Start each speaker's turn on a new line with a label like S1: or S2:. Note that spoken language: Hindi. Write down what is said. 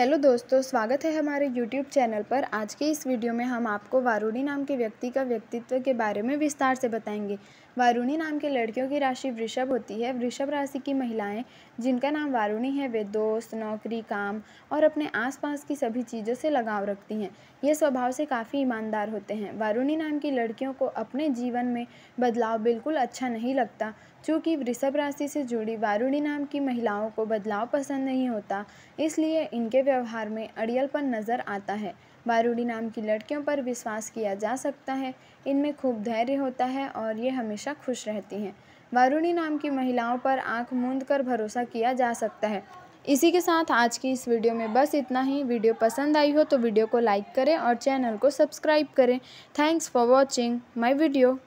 S1: हेलो दोस्तों स्वागत है हमारे यूट्यूब चैनल पर आज के इस वीडियो में हम आपको वारुणी नाम के व्यक्ति का व्यक्तित्व के बारे में विस्तार से बताएंगे वारुणी नाम के लड़कियों की राशि वृषभ होती है वृषभ राशि की महिलाएं जिनका नाम वारुणी है वे दोस्त नौकरी काम और अपने आसपास की सभी चीज़ों से लगाव रखती हैं ये स्वभाव से काफ़ी ईमानदार होते हैं वारुणी नाम की लड़कियों को अपने जीवन में बदलाव बिल्कुल अच्छा नहीं लगता चूँकि वृषभ राशि से जुड़ी वारुणी नाम की महिलाओं को बदलाव पसंद नहीं होता इसलिए इनके व्यवहार में अड़ियलपन नज़र आता है वारुणी नाम की लड़कियों पर विश्वास किया जा सकता है इनमें खूब धैर्य होता है और ये हमेशा खुश रहती हैं वारुणी नाम की महिलाओं पर आंख मूंद कर भरोसा किया जा सकता है इसी के साथ आज की इस वीडियो में बस इतना ही वीडियो पसंद आई हो तो वीडियो को लाइक करें और चैनल को सब्सक्राइब करें thanks for watching my video